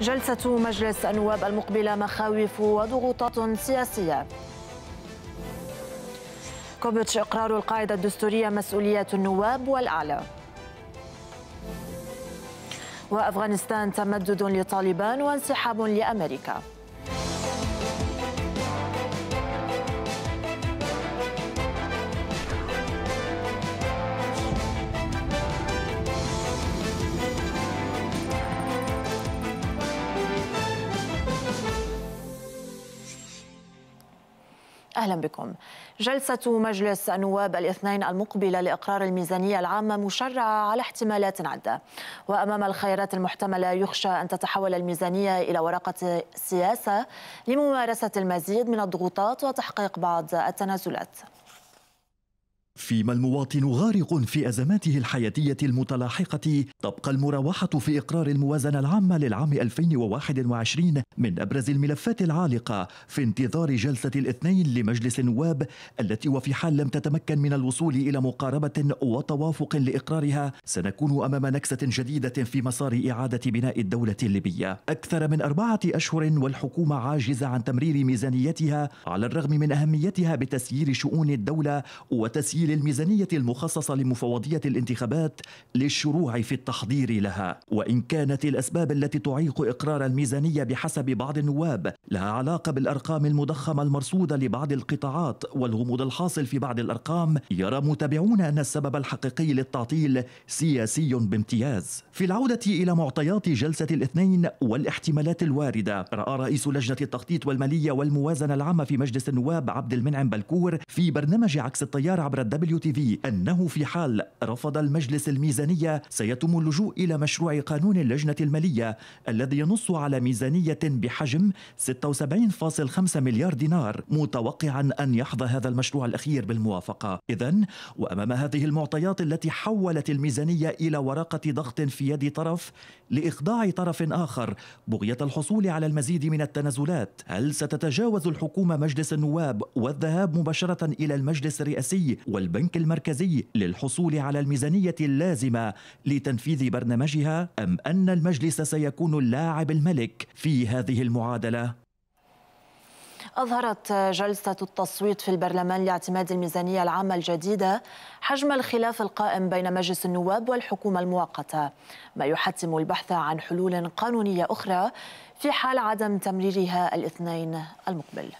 جلسة مجلس النواب المقبلة مخاوف وضغوطات سياسية كوبيتش إقرار القاعدة الدستورية مسؤولية النواب والأعلى وأفغانستان تمدد لطالبان وانسحاب لأمريكا أهلا بكم جلسة مجلس النواب الاثنين المقبلة لإقرار الميزانية العامة مشرعة على احتمالات عدة وأمام الخيارات المحتملة يخشى أن تتحول الميزانية إلى ورقة سياسة لممارسة المزيد من الضغوطات وتحقيق بعض التنازلات فيما المواطن غارق في أزماته الحياتية المتلاحقة تبقى المراوحة في إقرار الموازنة العامة للعام 2021 من أبرز الملفات العالقة في انتظار جلسة الاثنين لمجلس النواب التي وفي حال لم تتمكن من الوصول إلى مقاربة وتوافق لإقرارها سنكون أمام نكسة جديدة في مسار إعادة بناء الدولة الليبية أكثر من أربعة أشهر والحكومة عاجزة عن تمرير ميزانيتها على الرغم من أهميتها بتسيير شؤون الدولة وتسيير للميزانية المخصصة لمفوضية الانتخابات للشروع في التحضير لها وإن كانت الأسباب التي تعيق إقرار الميزانية بحسب بعض النواب لها علاقة بالأرقام المضخمة المرصودة لبعض القطاعات والغموض الحاصل في بعض الأرقام يرى متابعون أن السبب الحقيقي للتعطيل سياسي بامتياز في العودة إلى معطيات جلسة الاثنين والاحتمالات الواردة رأى رئيس لجنة التخطيط والمالية والموازنة العامة في مجلس النواب عبد المنعم بلكور في برنامج عكس التيار عبر الدم دبليو تي في أنه في حال رفض المجلس الميزانية سيتم اللجوء إلى مشروع قانون اللجنة المالية الذي ينص على ميزانية بحجم 76.5 مليار دينار متوقعا أن يحظى هذا المشروع الأخير بالموافقة إذا وأمام هذه المعطيات التي حولت الميزانية إلى ورقة ضغط في يد طرف لإخضاع طرف آخر بغية الحصول على المزيد من التنازلات هل ستتجاوز الحكومة مجلس النواب والذهاب مباشرة إلى المجلس الرئاسي والبنك المركزي للحصول على الميزانية اللازمة لتنفيذ برنامجها أم أن المجلس سيكون اللاعب الملك في هذه المعادلة؟ أظهرت جلسة التصويت في البرلمان لاعتماد الميزانية العامة الجديدة حجم الخلاف القائم بين مجلس النواب والحكومة المؤقتة ما يحتم البحث عن حلول قانونية أخرى في حال عدم تمريرها الاثنين المقبل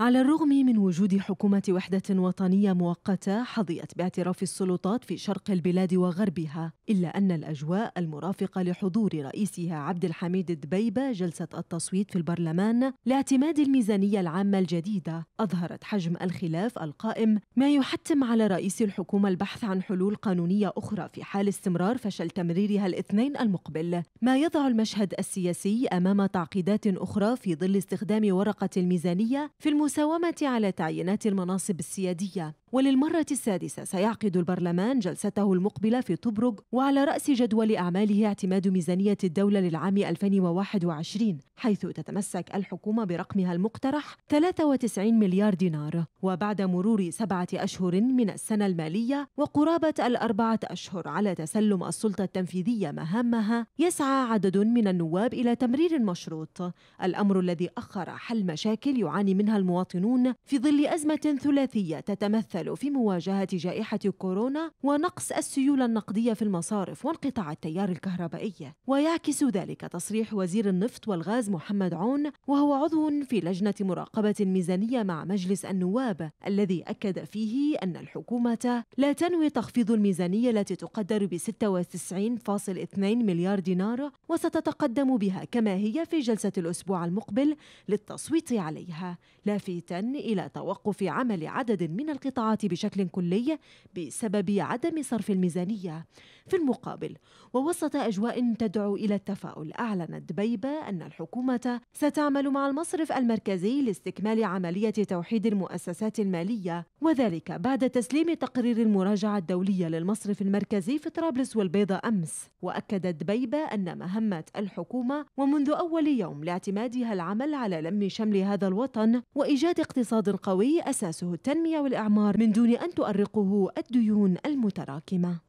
على الرغم من وجود حكومة وحدة وطنية مؤقتة حظيت باعتراف السلطات في شرق البلاد وغربها، إلا أن الأجواء المرافقة لحضور رئيسها عبد الحميد الدبيبة جلسة التصويت في البرلمان لاعتماد الميزانية العامة الجديدة، أظهرت حجم الخلاف القائم ما يحتم على رئيس الحكومة البحث عن حلول قانونية أخرى في حال استمرار فشل تمريرها الاثنين المقبل، ما يضع المشهد السياسي أمام تعقيدات أخرى في ظل استخدام ورقة الميزانية في المس المساومة على تعيينات المناصب السيادية وللمرة السادسة سيعقد البرلمان جلسته المقبلة في طبرق وعلى رأس جدول أعماله اعتماد ميزانية الدولة للعام 2021 حيث تتمسك الحكومة برقمها المقترح 93 مليار دينار وبعد مرور سبعة أشهر من السنة المالية وقرابة الأربعة أشهر على تسلم السلطة التنفيذية مهامها يسعى عدد من النواب إلى تمرير المشروط الأمر الذي أخر حل مشاكل يعاني منها المواطنون في ظل أزمة ثلاثية تتمثل تتمثل في مواجهة جائحة كورونا ونقص السيولة النقدية في المصارف وانقطاع التيار الكهربائي ويعكس ذلك تصريح وزير النفط والغاز محمد عون وهو عضو في لجنة مراقبة الميزانية مع مجلس النواب الذي أكد فيه أن الحكومة لا تنوي تخفيض الميزانية التي تقدر ب 96.2 مليار دينار وستتقدم بها كما هي في جلسة الأسبوع المقبل للتصويت عليها لافتا إلى توقف عمل عدد من القطاعات بشكل كلي بسبب عدم صرف الميزانية في المقابل ووسط أجواء تدعو إلى التفاؤل أعلنت دبيبة أن الحكومة ستعمل مع المصرف المركزي لاستكمال عملية توحيد المؤسسات المالية وذلك بعد تسليم تقرير المراجعة الدولية للمصرف المركزي في طرابلس والبيضاء أمس وأكدت دبيبة أن مهمة الحكومة ومنذ أول يوم لاعتمادها العمل على لم شمل هذا الوطن وإيجاد اقتصاد قوي أساسه التنمية والإعمار من دون أن تؤرقه الديون المتراكمة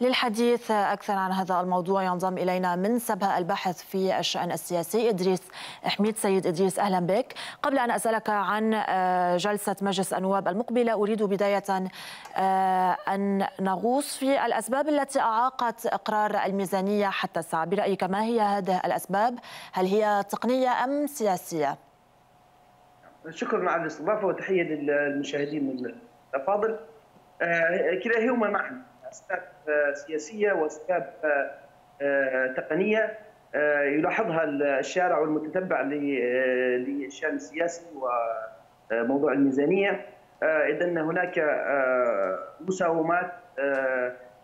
للحديث أكثر عن هذا الموضوع ينضم إلينا من سبها الباحث في الشأن السياسي إدريس حميد سيد إدريس أهلا بك قبل أن أسألك عن آه، جلسة مجلس النواب المقبلة أريد بداية آه، أن نغوص في الأسباب التي أعاقت إقرار الميزانية حتى الساعة برأيك ما هي هذه الأسباب هل هي تقنية أم سياسية؟ شكرا على الاستضافه وتحيه للمشاهدين الافاضل آه، كلاهما معهم اسباب سياسيه واسباب آه، تقنيه آه، يلاحظها الشارع والمتتبع آه، للشان السياسي وموضوع الميزانيه اذا هناك مساومات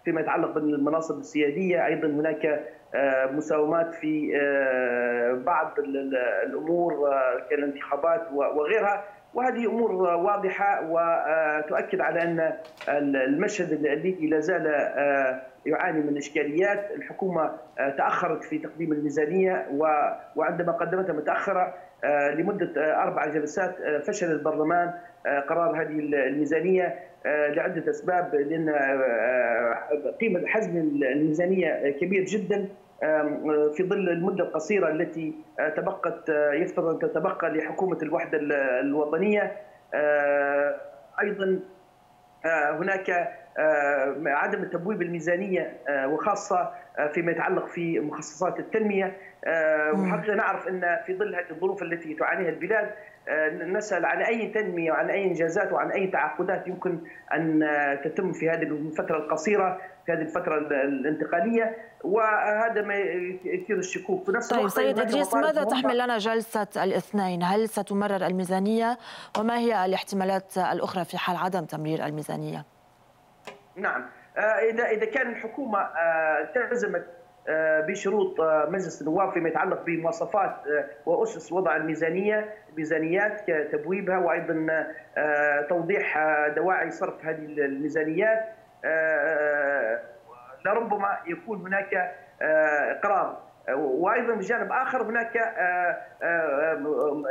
فيما يتعلق بالمناصب السياديه ايضا هناك مساومات في بعض الامور كالانتخابات وغيرها وهذه امور واضحه وتؤكد على ان المشهد الليبي لا زال آه، يعاني من اشكاليات، الحكومه آه، تاخرت في تقديم الميزانيه وعندما قدمتها متاخره آه، لمده اربع جلسات فشل البرلمان قرار هذه الميزانيه لعده اسباب لان قيمه حزم الميزانيه كبير جدا آه، في ظل المده القصيره التي آه، تبقت آه، يفترض ان تتبقى لحكومه الوحده الوطنيه ايضا هناك عدم تبويب الميزانيه وخاصه فيما يتعلق في مخصصات التنميه آه، وحقيقه نعرف ان في ظل هذه الظروف التي تعانيها البلاد آه، نسال عن اي تنميه وعن اي انجازات وعن اي تعاقدات يمكن ان آه، تتم في هذه الفتره القصيره في هذه الفتره الانتقاليه وهذا ما يثير الشكوك في نفس طيب سيد ادريس ماذا تحمل لنا جلسه الاثنين؟ هل ستمرر الميزانيه وما هي الاحتمالات الاخرى في حال عدم تمرير الميزانيه؟ نعم اذا اذا كان الحكومه التزمت آه، بشروط آه، مجلس النواب فيما يتعلق بمواصفات آه، واسس وضع الميزانيه ميزانيات تبويبها وايضا توضيح دواعي صرف هذه الميزانيات لربما يكون هناك اقرار وايضا بجانب اخر هناك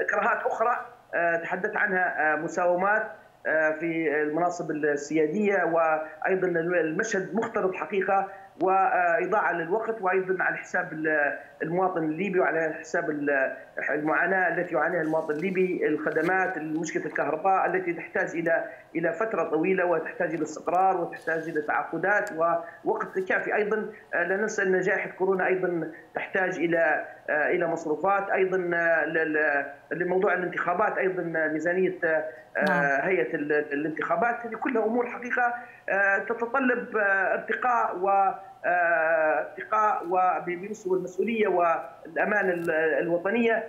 اكراهات اخرى تحدث عنها مساومات في المناصب السياديه وايضا المشهد مختلط حقيقه واضاعه للوقت وايضا على حساب المواطن الليبي وعلى حساب المعاناه التي يعانيها المواطن الليبي، الخدمات، مشكله الكهرباء التي تحتاج الى الى فتره طويله وتحتاج الى استقرار وتحتاج الى تعاقدات ووقت كافي ايضا آه، لا ننسى ان جائحه كورونا ايضا تحتاج الى آه، الى مصروفات ايضا آه، لموضوع الانتخابات ايضا ميزانيه نعم. هيئه الانتخابات هذه كلها امور حقيقه تتطلب ارتقاء و ارتقاء وبمستوى المسؤوليه والامانه الوطنيه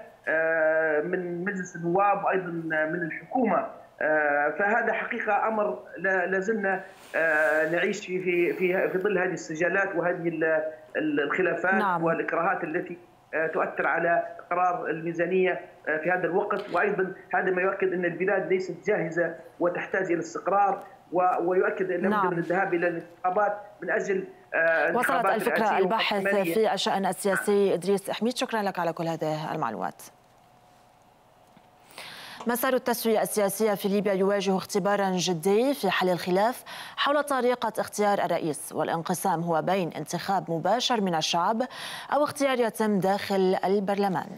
من مجلس النواب وايضا من الحكومه آه، فهذا حقيقه امر لا زلنا آه، نعيش في في في, في ظل هذه السجالات وهذه الخلافات نعم. والاكراهات التي آه، تؤثر على قرار الميزانيه في هذا الوقت وايضا هذا ما يؤكد ان البلاد ليست جاهزه وتحتاج الى استقرار ويؤكد ان نعم. من الذهاب الى الانتخابات من اجل وصلت الفكره الباحث في الشان السياسي ادريس حميد شكرا لك على كل هذه المعلومات مسار التسوية السياسية في ليبيا يواجه اختبارا جدي في حل الخلاف حول طريقة اختيار الرئيس والانقسام هو بين انتخاب مباشر من الشعب أو اختيار يتم داخل البرلمان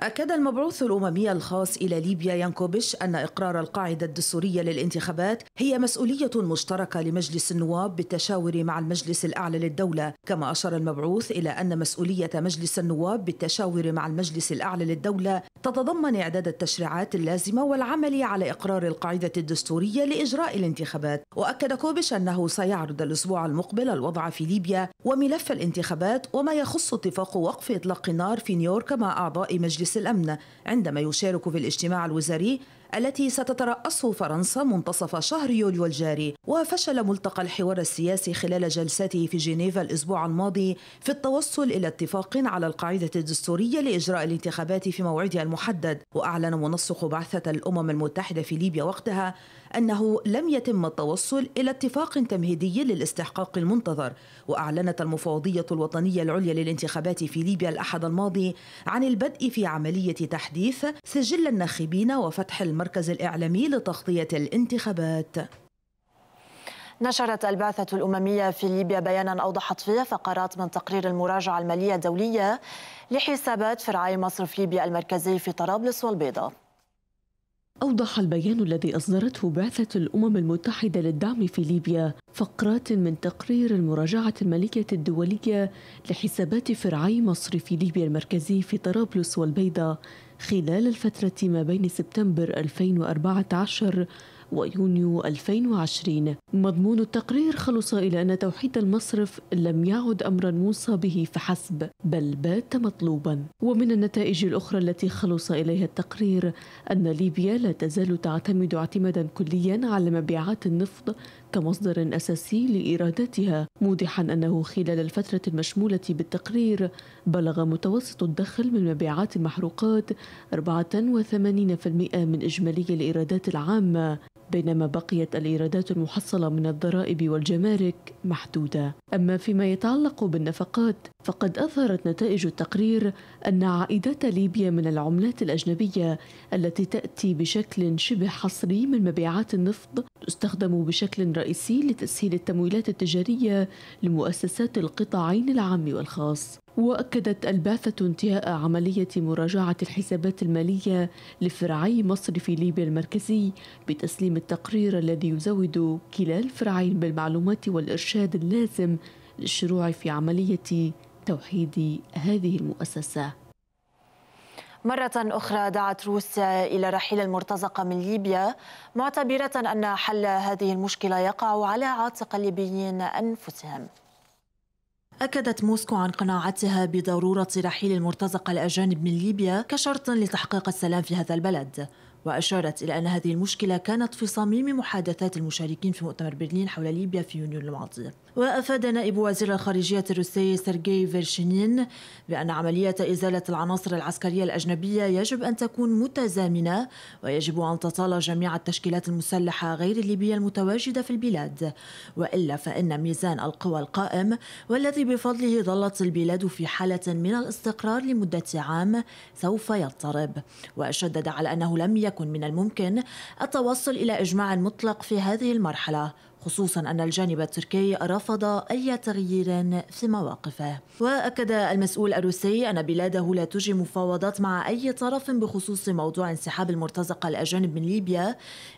أكد المبعوث الأممي الخاص إلى ليبيا ينكوبش أن إقرار القاعدة الدستورية للانتخابات هي مسؤولية مشتركة لمجلس النواب بالتشاور مع المجلس الأعلى للدولة كما أشار المبعوث إلى أن مسؤولية مجلس النواب بالتشاور مع المجلس الأعلى للدولة تتضمن إعداد التشريعات اللازمة والعمل على إقرار القاعدة الدستورية لإجراء الانتخابات وأكد كوبش أنه سيعرض الأسبوع المقبل الوضع في ليبيا وملف الانتخابات وما يخص اتفاق وقف إطلاق النار في نيويورك مع أعضاء مجلس مجلس الأمن عندما يشارك في الاجتماع الوزاري التي ستترأسه فرنسا منتصف شهر يوليو الجاري وفشل ملتقى الحوار السياسي خلال جلسته في جنيف الأسبوع الماضي في التوصل إلى اتفاق على القاعدة الدستورية لإجراء الانتخابات في موعدها المحدد وأعلن منسق بعثة الأمم المتحدة في ليبيا وقتها أنه لم يتم التوصل إلى اتفاق تمهيدي للاستحقاق المنتظر وأعلنت المفوضية الوطنية العليا للانتخابات في ليبيا الأحد الماضي عن البدء في عملية تحديث سجل الناخبين وفتح المركز الإعلامي لتغطية الانتخابات نشرت البعثة الأممية في ليبيا بيانا أوضحت فيه فقرات من تقرير المراجعة المالية الدولية لحسابات فرعي مصرف ليبيا المركزي في طرابلس والبيضاء أوضح البيان الذي أصدرته بعثة الأمم المتحدة للدعم في ليبيا فقرات من تقرير المراجعة المالية الدولية لحسابات فرعي مصرف ليبيا المركزي في طرابلس والبيضة خلال الفترة ما بين سبتمبر 2014 ويونيو 2020 مضمون التقرير خلص إلى أن توحيد المصرف لم يعد أمرا موصى به فحسب بل بات مطلوبا ومن النتائج الأخرى التي خلص إليها التقرير أن ليبيا لا تزال تعتمد اعتمادا كليا على مبيعات النفط كمصدر أساسي لإيراداتها موضحا أنه خلال الفترة المشمولة بالتقرير بلغ متوسط الدخل من مبيعات المحروقات 84% من إجمالي الإيرادات العامة بينما بقيت الإيرادات المحصلة من الضرائب والجمارك محدودة أما فيما يتعلق بالنفقات فقد أظهرت نتائج التقرير أن عائدات ليبيا من العملات الأجنبية التي تأتي بشكل شبه حصري من مبيعات النفط تستخدم بشكل رئيسي لتسهيل التمويلات التجارية لمؤسسات القطاعين العام والخاص وأكدت البعثة انتهاء عملية مراجعة الحسابات المالية لفرعي مصرف ليبيا المركزي بتسليم التقرير الذي يزود كلا الفرعين بالمعلومات والإرشاد اللازم للشروع في عملية توحيد هذه المؤسسة مرة أخرى دعت روسيا إلى رحيل المرتزقة من ليبيا معتبرة أن حل هذه المشكلة يقع على عاتق الليبيين أنفسهم أكدت موسكو عن قناعتها بضرورة رحيل المرتزقة الأجانب من ليبيا كشرط لتحقيق السلام في هذا البلد وأشارت إلى أن هذه المشكلة كانت في صميم محادثات المشاركين في مؤتمر برلين حول ليبيا في يونيو الماضي وأفاد نائب وزير الخارجية الروسي سيرجي فيرشينين بأن عملية إزالة العناصر العسكرية الأجنبية يجب أن تكون متزامنة ويجب أن تطال جميع التشكيلات المسلحة غير الليبية المتواجدة في البلاد وإلا فإن ميزان القوى القائم والذي بفضله ظلت البلاد في حالة من الاستقرار لمدة عام سوف يضطرب وشدد على أنه لم يكن من الممكن التوصل إلى إجماع مطلق في هذه المرحلة خصوصا أن الجانب التركي رفض أي تغيير في مواقفه وأكد المسؤول الروسي أن بلاده لا تجري مفاوضات مع أي طرف بخصوص موضوع انسحاب المرتزقة الأجانب من ليبيا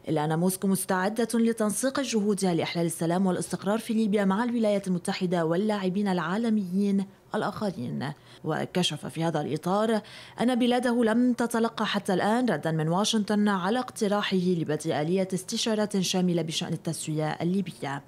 إلا أن موسكو مستعدة لتنسيق جهودها لإحلال السلام والاستقرار في ليبيا مع الولايات المتحدة واللاعبين العالميين الآخرين وكشف في هذا الإطار أن بلاده لم تتلقى حتى الآن ردا من واشنطن على اقتراحه لبدء آلية استشارات شاملة بشأن التسوية الليبية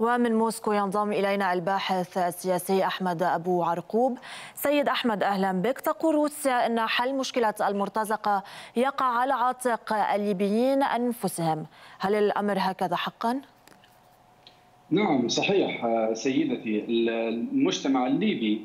ومن موسكو ينضم إلينا الباحث السياسي أحمد أبو عرقوب سيد أحمد أهلا بك تقول روسيا أن حل مشكلة المرتزقة يقع على عاتق الليبيين أنفسهم هل الأمر هكذا حقاً؟ نعم صحيح آه، سيدتي المجتمع الليبي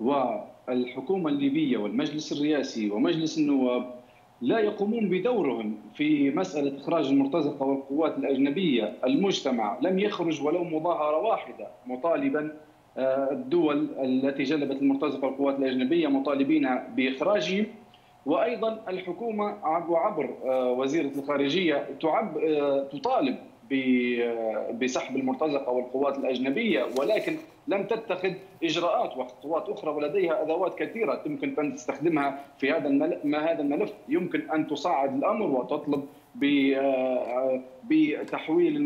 والحكومة الليبية والمجلس الرئاسي ومجلس النواب لا يقومون بدورهم في مسألة إخراج المرتزقة والقوات الأجنبية المجتمع لم يخرج ولو مظاهرة واحدة مطالبا آه، الدول التي جلبت المرتزقة والقوات الأجنبية مطالبينها بإخراجهم وأيضا الحكومة وعبر آه، وزيرة الخارجية تعب تطالب بسحب المرتزقه والقوات الاجنبيه ولكن لم تتخذ اجراءات وخطوات اخرى ولديها ادوات كثيره يمكن ان تستخدمها في هذا ما هذا الملف يمكن ان تصعد الامر وتطلب آه، بتحويل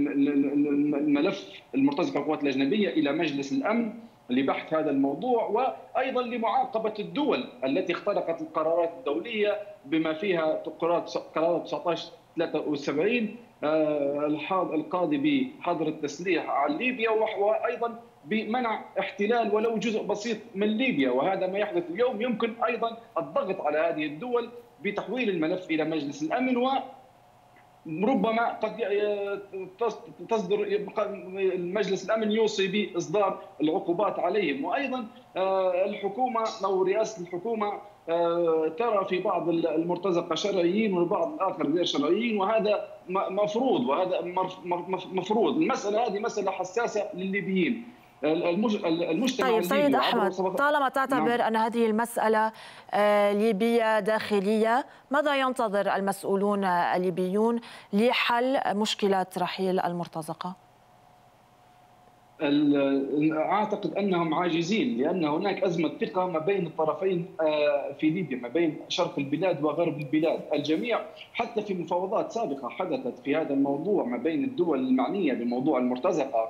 الملف المرتزقه القوات الاجنبيه الى مجلس الامن لبحث هذا الموضوع وايضا لمعاقبه الدول التي اخترقت القرارات الدوليه بما فيها قرار 1973 آه، القاضي بحظر التسليح على ليبيا وايضا بمنع احتلال ولو جزء بسيط من ليبيا وهذا ما يحدث اليوم يمكن ايضا الضغط على هذه الدول بتحويل الملف الى مجلس الامن و ربما قد تصدر مجلس الامن يوصي باصدار العقوبات عليهم وايضا آه، الحكومه او رئاسه الحكومه آه، ترى في بعض المرتزقه شرعيين وبعض الاخر غير شرعيين وهذا مفروض وهذا مفروض المساله هذه مساله حساسه للليبيين المجتمع طيب سيد احمد طالما تعتبر نعم. ان هذه المساله آه، ليبيه داخليه ماذا ينتظر المسؤولون الليبيون لحل مشكله رحيل المرتزقه اعتقد انهم عاجزين لان هناك ازمه ثقه ما بين الطرفين آه، في ليبيا ما بين شرق البلاد وغرب البلاد، الجميع حتى في مفاوضات سابقه حدثت في هذا الموضوع ما بين الدول المعنيه بموضوع المرتزقه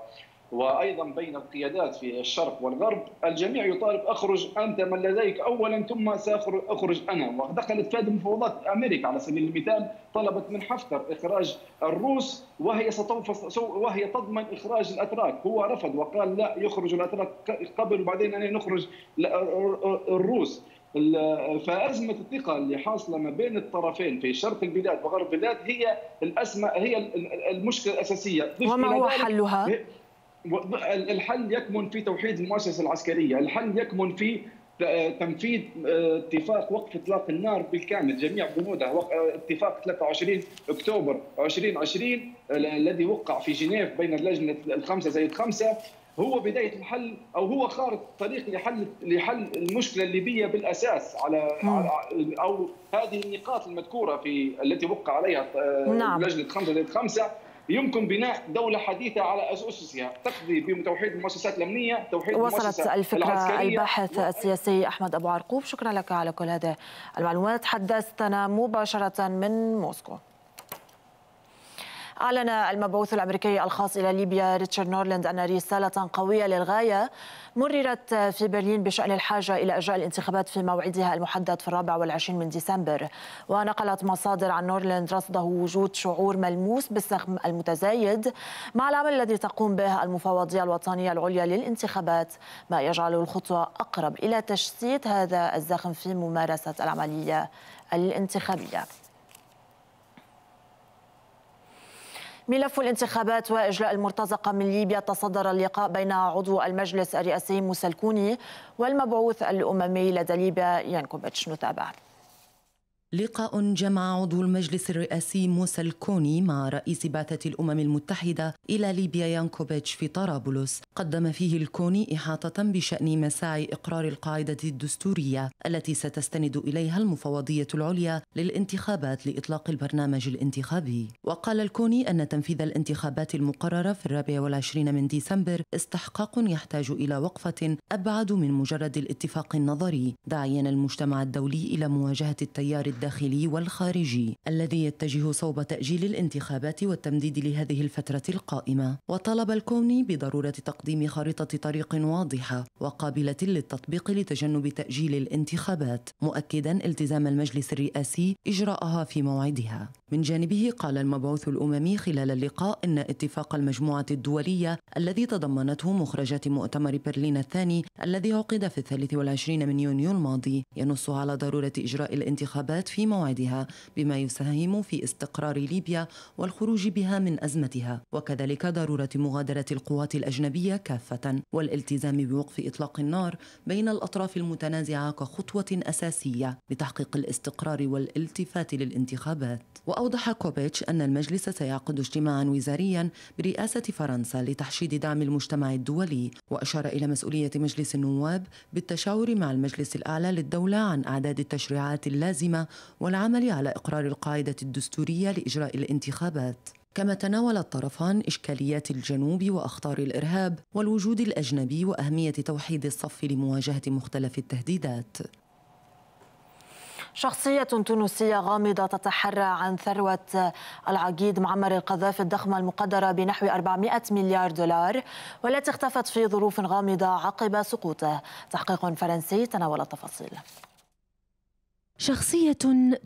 وايضا بين القيادات في الشرق والغرب الجميع يطالب اخرج انت من لديك اولا ثم ساخرج انا ودخلت في هذه المفاوضات امريكا على سبيل المثال طلبت من حفتر اخراج الروس وهي وهي تضمن اخراج الاتراك هو رفض وقال لا يخرج الاتراك قبل وبعدين انا نخرج الروس فازمه الثقه اللي حاصله ما بين الطرفين في شرق البلاد وغرب البلاد هي الأسماء هي المشكله الاساسيه وما هو حلها؟ الحل يكمن في توحيد المؤسسه العسكريه، الحل يكمن في تنفيذ آه، اتفاق وقف اطلاق النار بالكامل جميع بنوده آه، اتفاق 23 اكتوبر 2020 آه، الذي وقع في جنيف بين اللجنه الخمسه زائد خمسه هو بدايه الحل او هو خارطه طريق لحل لحل المشكله الليبيه بالاساس على, على او هذه النقاط المذكوره في التي وقع عليها نعم. لجنه خمسه زائد خمسه يمكن بناء دولة حديثة على أسسها تقضي بتوحيد المؤسسات الأمنية توحيد وصلت الفكرة الباحث و... السياسي أحمد أبو عرقوب شكرا لك على كل هذه المعلومات حدثتنا مباشرة من موسكو أعلن المبعوث الأمريكي الخاص إلى ليبيا ريتشارد نورلاند أن رسالة قوية للغاية مررت في برلين بشأن الحاجة إلى إجراء الانتخابات في موعدها المحدد في الرابع والعشرين من ديسمبر ونقلت مصادر عن نورلاند رصده وجود شعور ملموس بالسخم المتزايد مع العمل الذي تقوم به المفوضية الوطنية العليا للانتخابات ما يجعل الخطوة أقرب إلى تشتيت هذا الزخم في ممارسة العملية الانتخابية ملف الانتخابات وإجلاء المرتزقة من ليبيا تصدر اللقاء بين عضو المجلس الرئاسي موسى الكوني والمبعوث الأممي لدى ليبيا يانكوفيتش نتابعه لقاء جمع عضو المجلس الرئاسي موسى الكوني مع رئيس بعثة الأمم المتحدة إلى ليبيا يانكوفيتش في طرابلس قدم فيه الكوني إحاطة بشأن مساعي إقرار القاعدة الدستورية التي ستستند إليها المفوضية العليا للانتخابات لإطلاق البرنامج الانتخابي وقال الكوني أن تنفيذ الانتخابات المقررة في الرابع والعشرين من ديسمبر استحقاق يحتاج إلى وقفة أبعد من مجرد الاتفاق النظري داعيا المجتمع الدولي إلى مواجهة التيار الداخلي والخارجي الذي يتجه صوب تأجيل الانتخابات والتمديد لهذه الفترة القائمة وطلب الكوني بضرورة تقديم خارطة طريق واضحة وقابلة للتطبيق لتجنب تأجيل الانتخابات مؤكدا التزام المجلس الرئاسي إجراءها في موعدها من جانبه قال المبعوث الأممي خلال اللقاء إن اتفاق المجموعة الدولية الذي تضمنته مخرجات مؤتمر برلين الثاني الذي عقد في 23 من يونيو الماضي ينص على ضرورة إجراء الانتخابات في موعدها بما يساهم في استقرار ليبيا والخروج بها من أزمتها وكذلك ضرورة مغادرة القوات الأجنبية كافة والالتزام بوقف إطلاق النار بين الأطراف المتنازعة كخطوة أساسية لتحقيق الاستقرار والالتفات للانتخابات وأوضح كوبيتش أن المجلس سيعقد اجتماعا وزاريا برئاسة فرنسا لتحشيد دعم المجتمع الدولي وأشار إلى مسؤولية مجلس النواب بالتشاور مع المجلس الأعلى للدولة عن أعداد التشريعات اللازمة والعمل على إقرار القاعدة الدستورية لإجراء الانتخابات كما تناول الطرفان إشكاليات الجنوب وأخطار الإرهاب والوجود الأجنبي وأهمية توحيد الصف لمواجهة مختلف التهديدات شخصية تونسية غامضة تتحرى عن ثروة العقيد معمر القذافي الضخمة المقدرة بنحو 400 مليار دولار والتي اختفت في ظروف غامضة عقب سقوطه تحقيق فرنسي تناول التفاصيل شخصية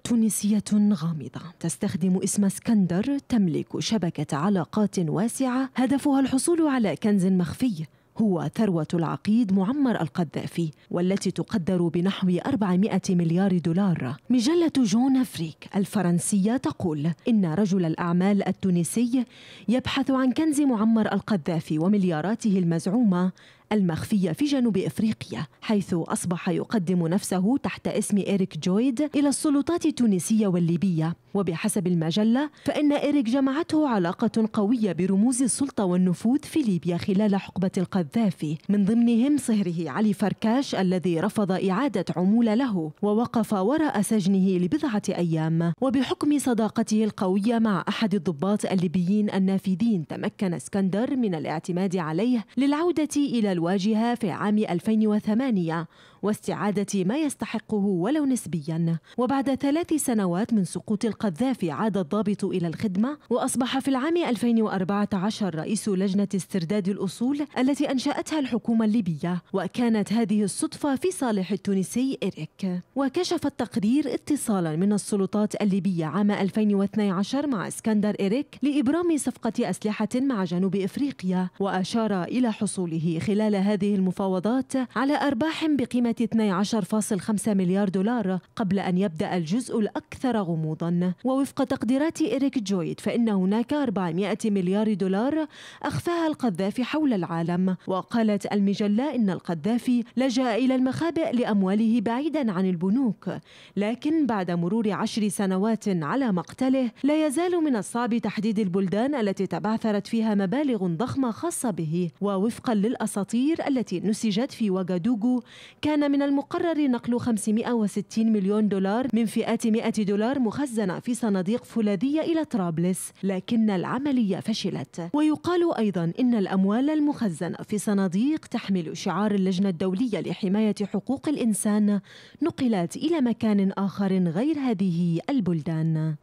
تونسية غامضة تستخدم اسم اسكندر تملك شبكة علاقات واسعة هدفها الحصول على كنز مخفي هو ثروة العقيد معمر القذافي والتي تقدر بنحو 400 مليار دولار مجلة جون فريك الفرنسية تقول إن رجل الأعمال التونسي يبحث عن كنز معمر القذافي وملياراته المزعومة المخفية في جنوب إفريقيا حيث أصبح يقدم نفسه تحت اسم إيريك جويد إلى السلطات التونسية والليبية وبحسب المجلة فإن إيريك جمعته علاقة قوية برموز السلطة والنفوذ في ليبيا خلال حقبة القذافي من ضمنهم صهره علي فركاش الذي رفض إعادة عمولة له ووقف وراء سجنه لبضعة أيام وبحكم صداقته القوية مع أحد الضباط الليبيين النافذين تمكن اسكندر من الاعتماد عليه للعودة إلى الواجهة في عام 2008 واستعادة ما يستحقه ولو نسبيا وبعد ثلاث سنوات من سقوط القذافي عاد الضابط إلى الخدمة وأصبح في العام 2014 رئيس لجنة استرداد الأصول التي أنشأتها الحكومة الليبية وكانت هذه الصدفة في صالح التونسي إريك وكشف التقرير اتصالا من السلطات الليبية عام 2012 مع اسكندر إريك لإبرام صفقة أسلحة مع جنوب إفريقيا وأشار إلى حصوله خلال هذه المفاوضات على أرباح بقيمة بقيمة 12.5 مليار دولار قبل أن يبدأ الجزء الأكثر غموضا ووفق تقديرات إريك جويد فإن هناك 400 مليار دولار أخفاها القذافي حول العالم وقالت المجلة إن القذافي لجأ إلى المخابئ لأمواله بعيدا عن البنوك لكن بعد مرور عشر سنوات على مقتله لا يزال من الصعب تحديد البلدان التي تبعثرت فيها مبالغ ضخمة خاصة به ووفقا للأساطير التي نسجت في واغادوغو كان كان من المقرر نقل 560 مليون دولار من فئات 100 دولار مخزنة في صناديق فولاذية إلى طرابلس لكن العملية فشلت ويقال أيضا إن الأموال المخزنة في صناديق تحمل شعار اللجنة الدولية لحماية حقوق الإنسان نقلت إلى مكان آخر غير هذه البلدان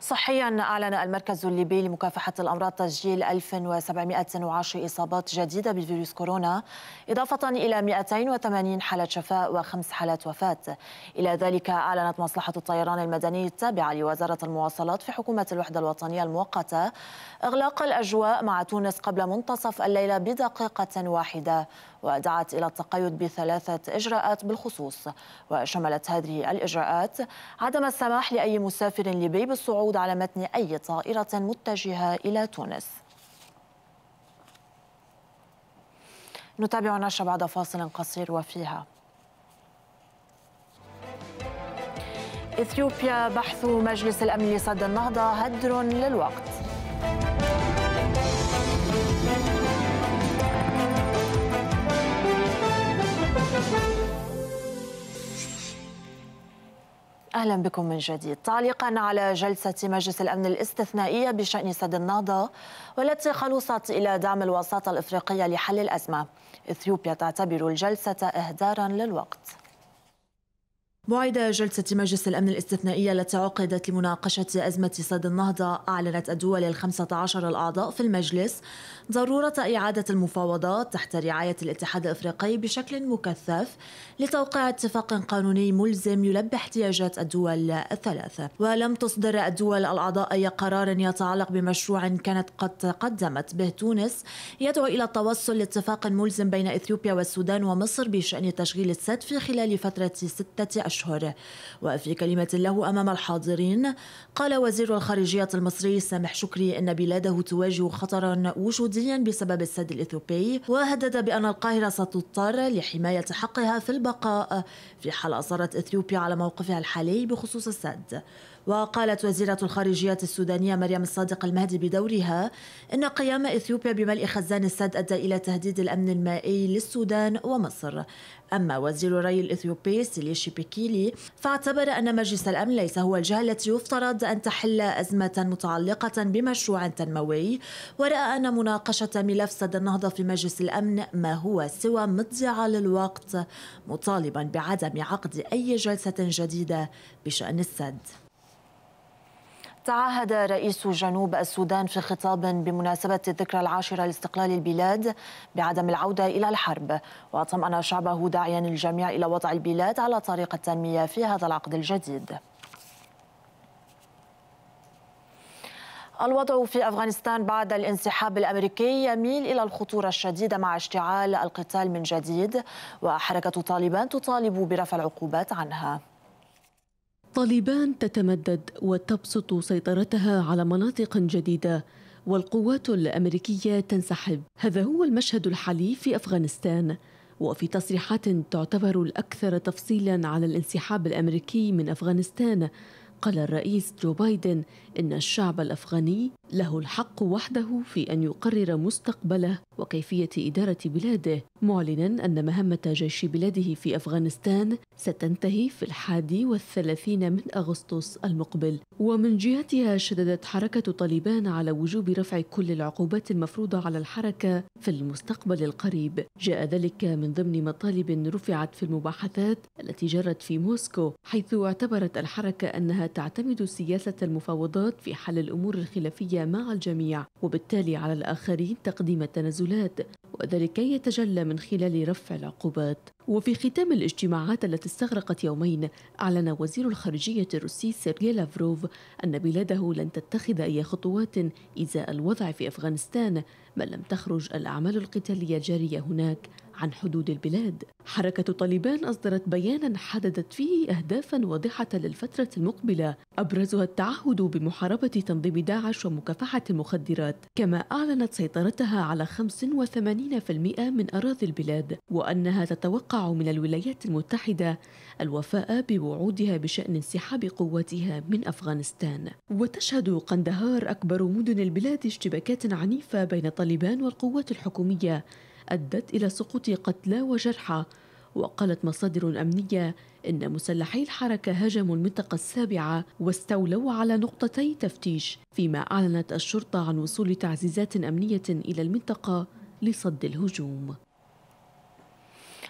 صحيا أعلن المركز الليبي لمكافحة الأمراض تسجيل 1710 إصابات جديدة بفيروس كورونا إضافة إلى 280 حالة شفاء وخمس حالات وفاة إلى ذلك أعلنت مصلحة الطيران المدني التابعة لوزارة المواصلات في حكومة الوحدة الوطنية المؤقتة إغلاق الأجواء مع تونس قبل منتصف الليلة بدقيقة واحدة ودعت إلى التقيد بثلاثة إجراءات بالخصوص وشملت هذه الإجراءات عدم السماح لأي مسافر ليبي بالصعود على متن أي طائرة متجهة إلى تونس نتابع نشرة بعد فاصل قصير وفيها إثيوبيا بحث مجلس الأمن لصد النهضة هدر للوقت أهلا بكم من جديد تعليقا على جلسة مجلس الأمن الاستثنائية بشأن سد النهضة والتي خلصت إلى دعم الوساطة الإفريقية لحل الأزمة إثيوبيا تعتبر الجلسة إهدارا للوقت بعد جلسة مجلس الأمن الاستثنائية التي عقدت لمناقشة أزمة صيد النهضة أعلنت الدول الخمسة عشر الأعضاء في المجلس ضرورة إعادة المفاوضات تحت رعاية الاتحاد الأفريقي بشكل مكثف لتوقيع اتفاق قانوني ملزم يلبي احتياجات الدول الثلاثة ولم تصدر الدول الأعضاء أي قرار يتعلق بمشروع كانت قد قدمت به تونس يدعو إلى التوصل لاتفاق ملزم بين إثيوبيا والسودان ومصر بشأن تشغيل السد في خلال فترة ستة أشهر أشهر وفي كلمة له أمام الحاضرين قال وزير الخارجية المصري سامح شكري أن بلاده تواجه خطرا وجوديا بسبب السد الإثيوبي وهدد بأن القاهرة ستضطر لحماية حقها في البقاء في حال أصرت إثيوبيا على موقفها الحالي بخصوص السد وقالت وزيرة الخارجية السودانية مريم الصادق المهدي بدورها إن قيام إثيوبيا بملء خزان السد أدى إلى تهديد الأمن المائي للسودان ومصر أما وزير الري الإثيوبي سيليشي بيكيلي فاعتبر أن مجلس الأمن ليس هو الجهة التي يفترض أن تحل أزمة متعلقة بمشروع تنموي ورأى أن مناقشة ملف سد النهضة في مجلس الأمن ما هو سوى مضيعة للوقت مطالبا بعدم عقد أي جلسة جديدة بشأن السد تعهد رئيس جنوب السودان في خطاب بمناسبة الذكرى العاشرة لاستقلال البلاد بعدم العودة إلى الحرب وطمأن شعبه داعيا الجميع إلى وضع البلاد على طريق التنمية في هذا العقد الجديد الوضع في افغانستان بعد الانسحاب الامريكي يميل الى الخطوره الشديده مع اشتعال القتال من جديد وحركه طالبان تطالب برفع العقوبات عنها طالبان تتمدد وتبسط سيطرتها على مناطق جديدة والقوات الأمريكية تنسحب هذا هو المشهد الحالي في أفغانستان وفي تصريحات تعتبر الأكثر تفصيلا على الانسحاب الأمريكي من أفغانستان قال الرئيس جو بايدن إن الشعب الأفغاني له الحق وحده في أن يقرر مستقبله وكيفية إدارة بلاده معلنا أن مهمة جيش بلاده في أفغانستان ستنتهي في الحادي والثلاثين من أغسطس المقبل ومن جهتها شددت حركة طالبان على وجوب رفع كل العقوبات المفروضة على الحركة في المستقبل القريب جاء ذلك من ضمن مطالب رفعت في المباحثات التي جرت في موسكو حيث اعتبرت الحركة أنها تعتمد سياسة المفاوضات السلطات في حل الأمور الخلافية مع الجميع وبالتالي على الآخرين تقديم التنازلات وذلك يتجلى من خلال رفع العقوبات وفي ختام الاجتماعات التي استغرقت يومين أعلن وزير الخارجية الروسي سيرجي لافروف أن بلاده لن تتخذ أي خطوات إزاء الوضع في أفغانستان ما لم تخرج الأعمال القتالية الجارية هناك عن حدود البلاد حركة طالبان أصدرت بيانا حددت فيه أهدافا واضحة للفترة المقبلة أبرزها التعهد بمحاربة تنظيم داعش ومكافحة المخدرات كما أعلنت سيطرتها على 85% من أراضي البلاد وأنها تتوقع من الولايات المتحدة الوفاء بوعودها بشأن انسحاب قواتها من أفغانستان وتشهد قندهار أكبر مدن البلاد اشتباكات عنيفة بين طالبان والقوات الحكومية أدت إلى سقوط قتلى وجرحى وقالت مصادر أمنية إن مسلحي الحركة هاجموا المنطقة السابعة واستولوا على نقطتي تفتيش فيما أعلنت الشرطة عن وصول تعزيزات أمنية إلى المنطقة لصد الهجوم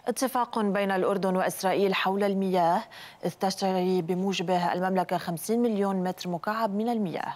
اتفاق بين الأردن وإسرائيل حول المياه إذ تشتري بموجبه المملكة 50 مليون متر مكعب من المياه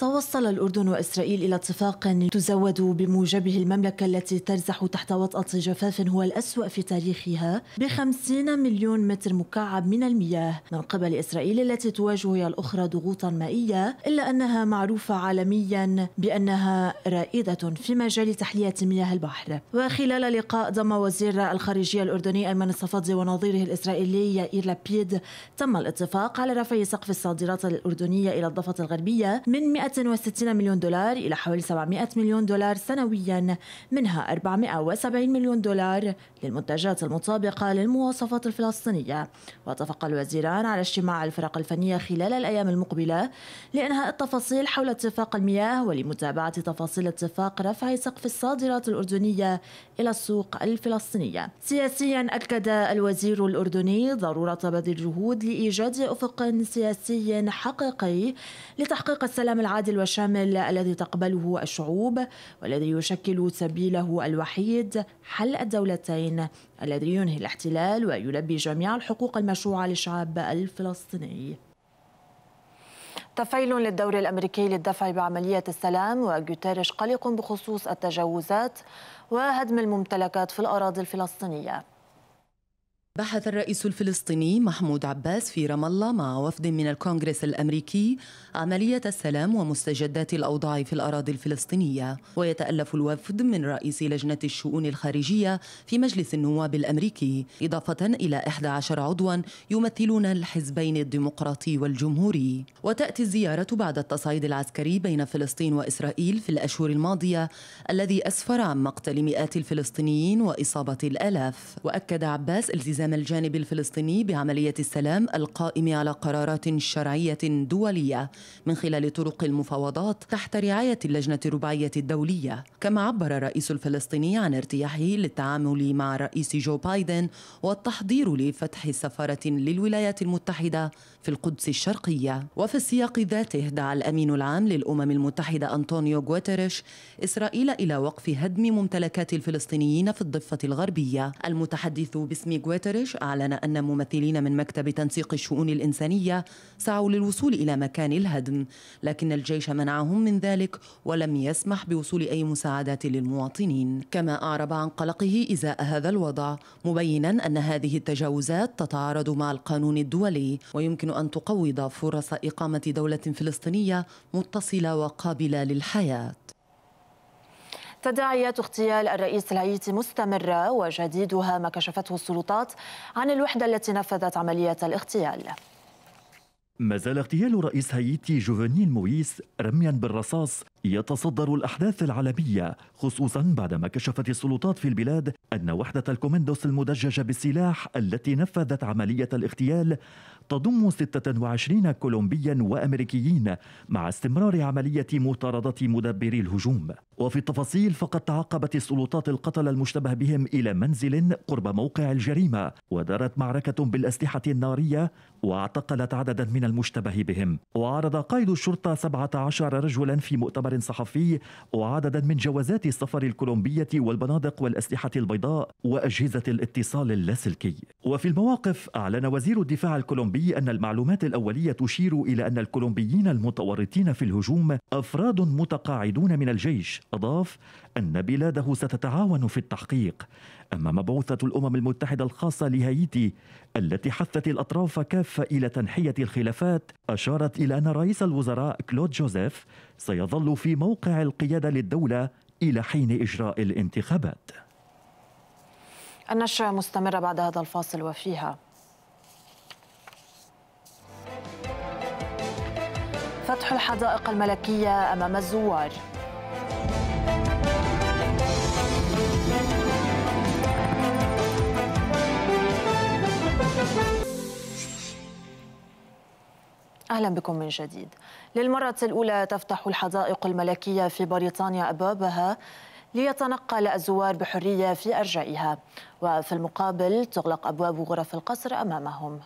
توصل الأردن وإسرائيل إلى اتفاق تزود بموجبه المملكة التي ترزح تحت وطأة جفاف هو الأسوأ في تاريخها بخمسين مليون متر مكعب من المياه من قبل إسرائيل التي تواجه هي الأخرى ضغوطا مائية إلا أنها معروفة عالميا بأنها رائدة في مجال تحلية مياه البحر وخلال لقاء ضم وزير الخارجية الأردني أيمن الصفدي ونظيره الإسرائيلي يائير لابيد تم الاتفاق على رفع سقف الصادرات الأردنية إلى الضفة الغربية من 100 160 مليون دولار إلى حوالي 700 مليون دولار سنويا منها 470 مليون دولار للمنتجات المطابقة للمواصفات الفلسطينية واتفق الوزيران على اجتماع الفرق الفنية خلال الأيام المقبلة لإنهاء التفاصيل حول اتفاق المياه ولمتابعة تفاصيل اتفاق رفع سقف الصادرات الأردنية إلى السوق الفلسطينية سياسيا أكد الوزير الأردني ضرورة بذل الجهود لإيجاد أفق سياسي حقيقي لتحقيق السلام العالمي العادل والشامل الذي تقبله الشعوب والذي يشكل سبيله الوحيد حل الدولتين الذي ينهي الاحتلال ويلبي جميع الحقوق المشروعه للشعب الفلسطيني تفعيل للدور الامريكي للدفع بعمليه السلام وجوتيرش قلق بخصوص التجاوزات وهدم الممتلكات في الاراضي الفلسطينيه بحث الرئيس الفلسطيني محمود عباس في رام الله مع وفد من الكونغرس الامريكي عمليه السلام ومستجدات الاوضاع في الاراضي الفلسطينيه، ويتالف الوفد من رئيس لجنه الشؤون الخارجيه في مجلس النواب الامريكي، اضافه الى 11 عضوا يمثلون الحزبين الديمقراطي والجمهوري. وتاتي الزياره بعد التصعيد العسكري بين فلسطين واسرائيل في الاشهر الماضيه الذي اسفر عن مقتل مئات الفلسطينيين واصابه الالاف، واكد عباس التزام أمام الجانب الفلسطيني بعملية السلام القائم على قرارات شرعية دولية من خلال طرق المفاوضات تحت رعاية اللجنة الرباعية الدولية كما عبر الرئيس الفلسطيني عن ارتياحه للتعامل مع الرئيس جو بايدن والتحضير لفتح سفارة للولايات المتحدة في القدس الشرقية وفي السياق ذاته دعا الأمين العام للأمم المتحدة أنطونيو غوتيريش إسرائيل إلى وقف هدم ممتلكات الفلسطينيين في الضفة الغربية المتحدث باسم غوتيريش جوتيريش أعلن أن ممثلين من مكتب تنسيق الشؤون الإنسانية سعوا للوصول إلى مكان الهدم لكن الجيش منعهم من ذلك ولم يسمح بوصول أي مساعدات للمواطنين كما أعرب عن قلقه إزاء هذا الوضع مبينا أن هذه التجاوزات تتعارض مع القانون الدولي ويمكن أن تقوض فرص إقامة دولة فلسطينية متصلة وقابلة للحياة تداعيات اغتيال الرئيس الهايتي مستمرة وجديدها ما كشفته السلطات عن الوحدة التي نفذت عملية الاغتيال ما زال اغتيال رئيس هايتي جوفانيل مويس رميا بالرصاص يتصدر الأحداث العالمية خصوصا بعدما كشفت السلطات في البلاد أن وحدة الكوميندوس المدججة بالسلاح التي نفذت عملية الاغتيال تضم 26 كولومبيا وأمريكيين مع استمرار عملية مطاردة مدبري الهجوم وفي التفاصيل فقد تعقبت السلطات القتل المشتبه بهم إلى منزل قرب موقع الجريمة ودارت معركة بالأسلحة النارية واعتقلت عددا من المشتبه بهم وعرض قائد الشرطة 17 رجلا في مؤتمر صحفي وعددا من جوازات السفر الكولومبية والبنادق والأسلحة البيضاء وأجهزة الاتصال اللاسلكي وفي المواقف أعلن وزير الدفاع الكولومبي أن المعلومات الأولية تشير إلى أن الكولومبيين المتورطين في الهجوم أفراد متقاعدون من الجيش أضاف أن بلاده ستتعاون في التحقيق أما مبعوثة الأمم المتحدة الخاصة لهايتي التي حثت الأطراف كافة إلى تنحية الخلافات أشارت إلى أن رئيس الوزراء كلود جوزيف سيظل في موقع القيادة للدولة إلى حين إجراء الانتخابات النشرة مستمرة بعد هذا الفاصل وفيها فتح الحدائق الملكية أمام الزوار أهلا بكم من جديد للمرة الأولى تفتح الحدائق الملكية في بريطانيا أبوابها ليتنقل الزوار بحرية في أرجائها وفي المقابل تغلق أبواب غرف القصر أمامهم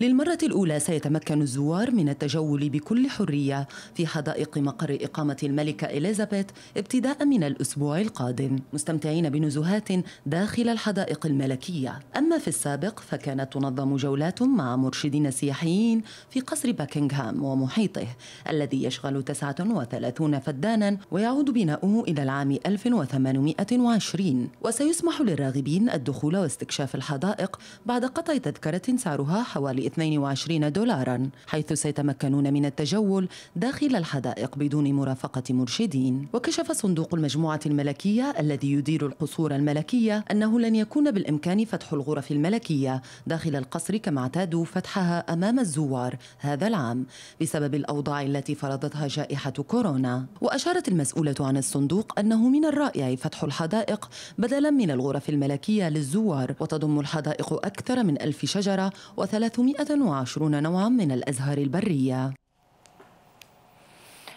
للمرة الأولى سيتمكن الزوار من التجول بكل حرية في حدائق مقر إقامة الملكة إليزابيث ابتداء من الأسبوع القادم مستمتعين بنزهات داخل الحدائق الملكية أما في السابق فكانت تنظم جولات مع مرشدين سياحيين في قصر باكنغهام ومحيطه الذي يشغل 39 فدانا ويعود بناؤه إلى العام 1820 وسيسمح للراغبين الدخول واستكشاف الحدائق بعد قطع تذكرة سعرها حوالي 22 دولارا حيث سيتمكنون من التجول داخل الحدائق بدون مرافقة مرشدين وكشف صندوق المجموعة الملكية الذي يدير القصور الملكية أنه لن يكون بالإمكان فتح الغرف الملكية داخل القصر كما اعتادوا فتحها أمام الزوار هذا العام بسبب الأوضاع التي فرضتها جائحة كورونا وأشارت المسؤولة عن الصندوق أنه من الرائع فتح الحدائق بدلا من الغرف الملكية للزوار وتضم الحدائق أكثر من ألف شجرة و300 120 نوعا من الأزهار البرية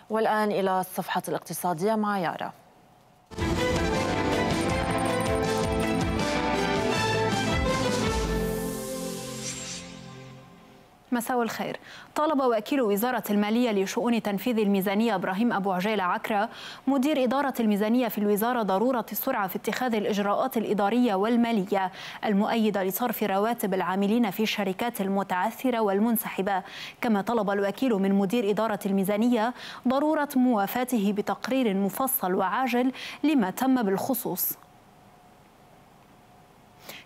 والآن إلى الصفحة الاقتصادية مع يارا مساء الخير طالب وكيل وزارة المالية لشؤون تنفيذ الميزانية إبراهيم أبو عجيل عكرة مدير إدارة الميزانية في الوزارة ضرورة السرعة في اتخاذ الإجراءات الإدارية والمالية المؤيدة لصرف رواتب العاملين في الشركات المتعثرة والمنسحبة كما طلب الوكيل من مدير إدارة الميزانية ضرورة موافاته بتقرير مفصل وعاجل لما تم بالخصوص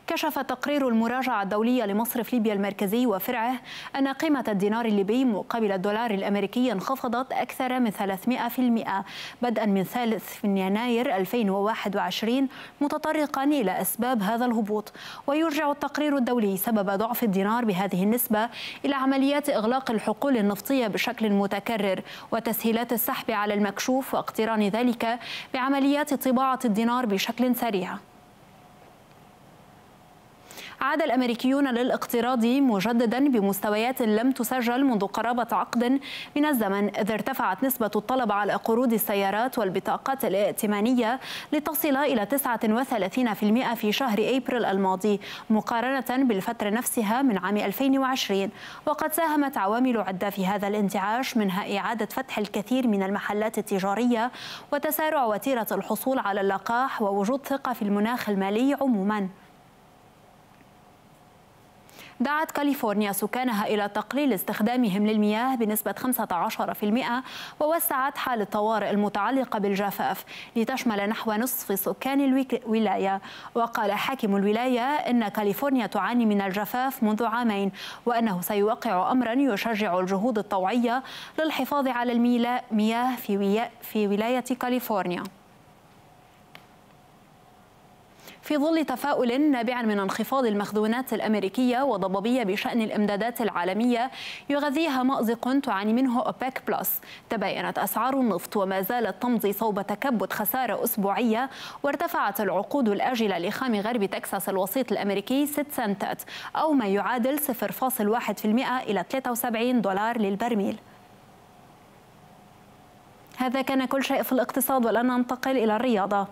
كشف تقرير المراجعة الدولية لمصرف ليبيا المركزي وفرعه أن قيمة الدينار الليبي مقابل الدولار الأمريكي انخفضت أكثر من 300% بدءا من ثالث من يناير 2021 متطرقا إلى أسباب هذا الهبوط ويرجع التقرير الدولي سبب ضعف الدينار بهذه النسبة إلى عمليات إغلاق الحقول النفطية بشكل متكرر وتسهيلات السحب على المكشوف واقتران ذلك بعمليات طباعة الدينار بشكل سريع عاد الأمريكيون للاقتراض مجددا بمستويات لم تسجل منذ قرابة عقد من الزمن إذ ارتفعت نسبة الطلب على قروض السيارات والبطاقات الائتمانية لتصل إلى 39% في شهر أبريل الماضي مقارنة بالفترة نفسها من عام 2020 وقد ساهمت عوامل عدة في هذا الانتعاش منها إعادة فتح الكثير من المحلات التجارية وتسارع وتيرة الحصول على اللقاح ووجود ثقة في المناخ المالي عموماً دعت كاليفورنيا سكانها إلى تقليل استخدامهم للمياه بنسبة 15% ووسعت حال الطوارئ المتعلقة بالجفاف لتشمل نحو نصف سكان الولاية وقال حاكم الولاية إن كاليفورنيا تعاني من الجفاف منذ عامين وأنه سيوقع أمرا يشجع الجهود الطوعية للحفاظ على المياه في ولاية كاليفورنيا في ظل تفاؤل نابع من انخفاض المخزونات الأمريكية وضبابية بشأن الإمدادات العالمية يغذيها مأزق تعاني منه أوبيك بلس تباينت أسعار النفط وما زالت تمضي صوب تكبد خسارة أسبوعية وارتفعت العقود الآجلة لخام غرب تكساس الوسيط الأمريكي 6 سنتات أو ما يعادل 0.1% إلى 73 دولار للبرميل هذا كان كل شيء في الاقتصاد والآن ننتقل إلى الرياضة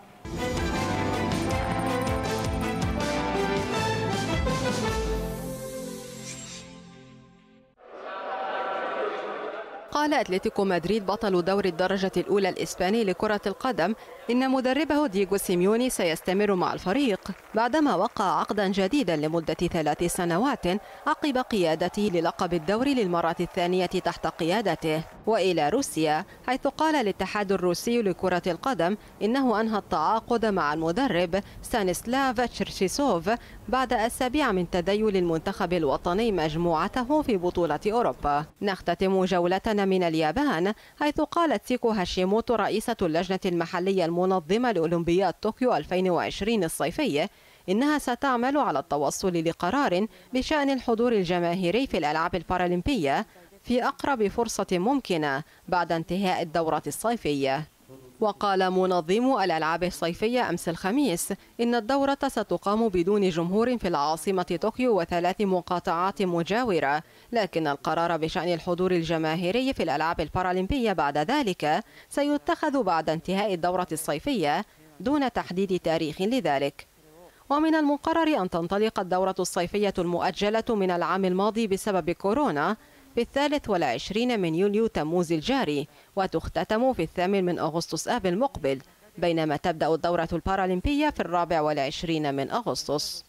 قال أتلتيكو مدريد بطل دور الدرجة الأولى الإسباني لكرة القدم إن مدربه دييغو سيميوني سيستمر مع الفريق بعدما وقع عقدا جديدا لمدة ثلاث سنوات عقب قيادته للقب الدوري للمرة الثانية تحت قيادته وإلى روسيا حيث قال الاتحاد الروسي لكرة القدم إنه أنهى التعاقد مع المدرب سانسلاف تشيرشيسوف بعد أسابيع من تديل المنتخب الوطني مجموعته في بطولة أوروبا نختتم جولتنا من اليابان حيث قالت سيكو هاشيموتو رئيسة اللجنة المحلية المنظمة لأولمبياد طوكيو 2020 الصيفية إنها ستعمل على التوصل لقرار بشأن الحضور الجماهيري في الألعاب البارالمبية في أقرب فرصة ممكنة بعد انتهاء الدورة الصيفية وقال منظم الألعاب الصيفية أمس الخميس إن الدورة ستقام بدون جمهور في العاصمة طوكيو وثلاث مقاطعات مجاورة لكن القرار بشأن الحضور الجماهيري في الألعاب البارالمبية بعد ذلك سيتخذ بعد انتهاء الدورة الصيفية دون تحديد تاريخ لذلك ومن المقرر أن تنطلق الدورة الصيفية المؤجلة من العام الماضي بسبب كورونا في الثالث والعشرين من يوليو تموز الجاري وتختتم في الثامن من أغسطس آب المقبل بينما تبدأ الدورة البارالمبية في الرابع والعشرين من أغسطس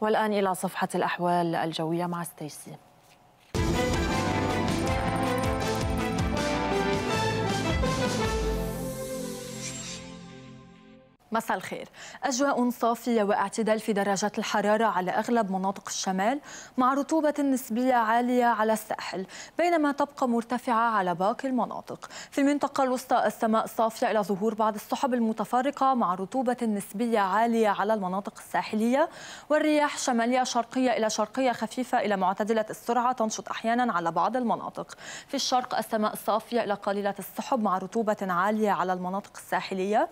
والآن إلى صفحة الأحوال الجوية مع ستيسي مساء الخير أجواء صافية واعتدال في درجات الحرارة على أغلب مناطق الشمال مع رطوبة نسبية عالية على الساحل بينما تبقى مرتفعة على باقي المناطق في المنطقة الوسطى السماء صافية إلى ظهور بعض السحب المتفرقة مع رطوبة نسبية عالية على المناطق الساحلية والرياح شمالية شرقية إلى شرقية خفيفة إلى معتدلة السرعة تنشط أحيانا على بعض المناطق في الشرق السماء صافية إلى قليلة السحب مع رطوبة عالية على المناطق الساحلية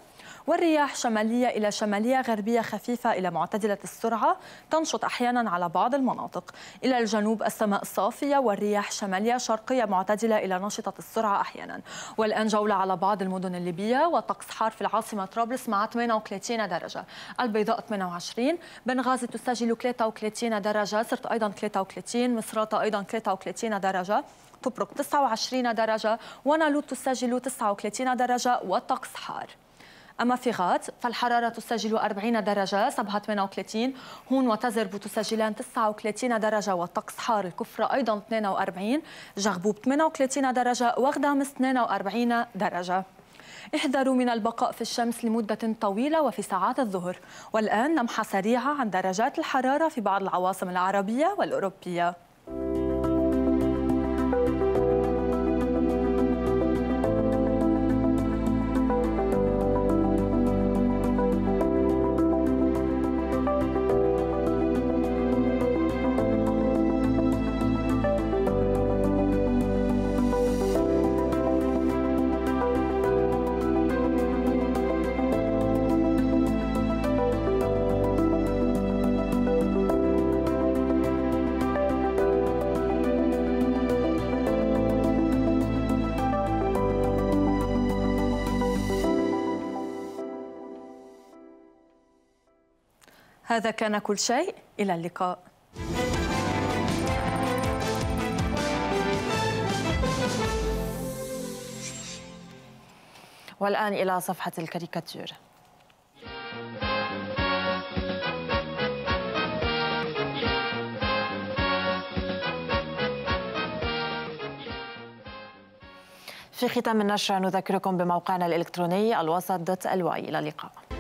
والرياح شمالية إلى شمالية غربية خفيفة إلى معتدلة السرعة تنشط أحيانا على بعض المناطق إلى الجنوب السماء صافية والرياح شمالية شرقية معتدلة إلى نشطة السرعة أحيانا والآن جولة على بعض المدن الليبية وطقس حار في العاصمة طرابلس مع 38 درجة البيضاء 28 بنغازي تسجل 33 درجة سرت أيضا 33 مصراتة أيضا 33 درجة تبرق 29 درجة ونالوت تسجل 39 درجة والطقس حار أما في غات فالحرارة تسجل 40 درجة صبها 38 هون وتزرب تسجلان 39 درجة والطقس حار الكفرة أيضا 42 جغبوب 38 درجة وغدامس 42 درجة احذروا من البقاء في الشمس لمدة طويلة وفي ساعات الظهر والآن لمحة سريعة عن درجات الحرارة في بعض العواصم العربية والأوروبية هذا كان كل شيء إلى اللقاء والآن إلى صفحة الكاريكاتير في ختام النشرة نذكركم بموقعنا الإلكتروني الوسط دوت الواي إلى اللقاء